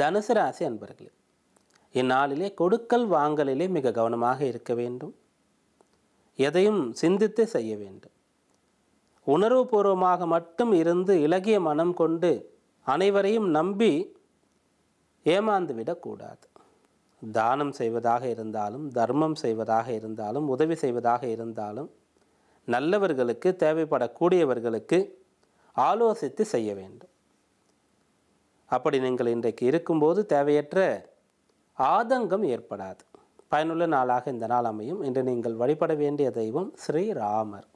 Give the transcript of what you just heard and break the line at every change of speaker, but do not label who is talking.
தனுசு ராசி அன்பர்களே இந்நாளிலே கொடுக்கல் வாங்கலிலே மிக கவனமாக இருக்க வேண்டும் எதையும் சிந்தித்து செய்ய வேண்டும் உணர்வுபூர்வமாக மட்டும் இருந்து இலகிய மனம் கொண்டு அனைவரையும் நம்பி ஏமாந்துவிடக்கூடாது தானம் செய்வதாக இருந்தாலும் தர்மம் செய்வதாக இருந்தாலும் உதவி செய்வதாக இருந்தாலும் நல்லவர்களுக்கு தேவைப்படக்கூடியவர்களுக்கு ஆலோசித்து செய்ய வேண்டும் அப்படி நீங்கள் இன்றைக்கு இருக்கும்போது தேவையற்ற ஆதங்கம் ஏற்படாது பயனுள்ள நாளாக இந்த நாள் அமையும் இன்று நீங்கள் வழிபட வேண்டிய தெய்வம் ஸ்ரீராமர்